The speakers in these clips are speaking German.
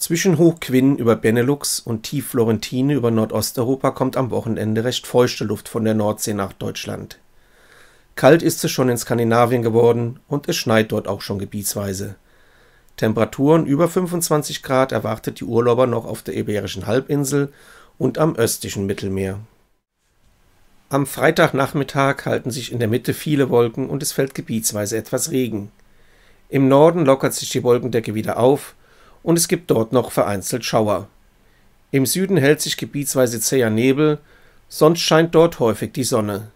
Zwischen Hochquinn über Benelux und tief Florentine über Nordosteuropa kommt am Wochenende recht feuchte Luft von der Nordsee nach Deutschland. Kalt ist es schon in Skandinavien geworden und es schneit dort auch schon gebietsweise. Temperaturen über 25 Grad erwartet die Urlauber noch auf der Iberischen Halbinsel und am östlichen Mittelmeer. Am Freitagnachmittag halten sich in der Mitte viele Wolken und es fällt gebietsweise etwas Regen. Im Norden lockert sich die Wolkendecke wieder auf, und es gibt dort noch vereinzelt Schauer. Im Süden hält sich gebietsweise zäher Nebel, sonst scheint dort häufig die Sonne.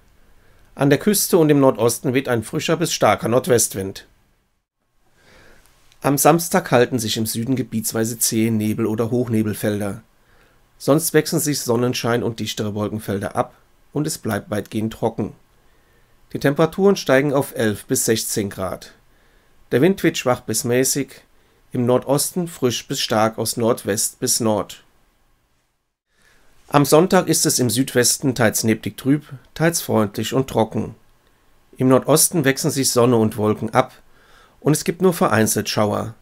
An der Küste und im Nordosten weht ein frischer bis starker Nordwestwind. Am Samstag halten sich im Süden gebietsweise zähe Nebel- oder Hochnebelfelder. Sonst wechseln sich Sonnenschein und dichtere Wolkenfelder ab und es bleibt weitgehend trocken. Die Temperaturen steigen auf 11 bis 16 Grad. Der Wind weht schwach bis mäßig, im Nordosten frisch bis stark aus Nordwest bis Nord. Am Sonntag ist es im Südwesten teils neblig trüb, teils freundlich und trocken. Im Nordosten wechseln sich Sonne und Wolken ab und es gibt nur vereinzelt Schauer.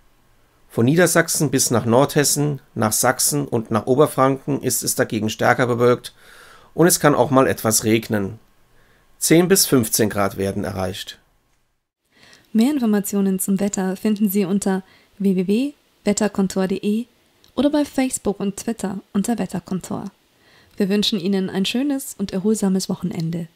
Von Niedersachsen bis nach Nordhessen, nach Sachsen und nach Oberfranken ist es dagegen stärker bewölkt und es kann auch mal etwas regnen. 10 bis 15 Grad werden erreicht. Mehr Informationen zum Wetter finden Sie unter www.wetterkontor.de oder bei Facebook und Twitter unter Wetterkontor. Wir wünschen Ihnen ein schönes und erholsames Wochenende.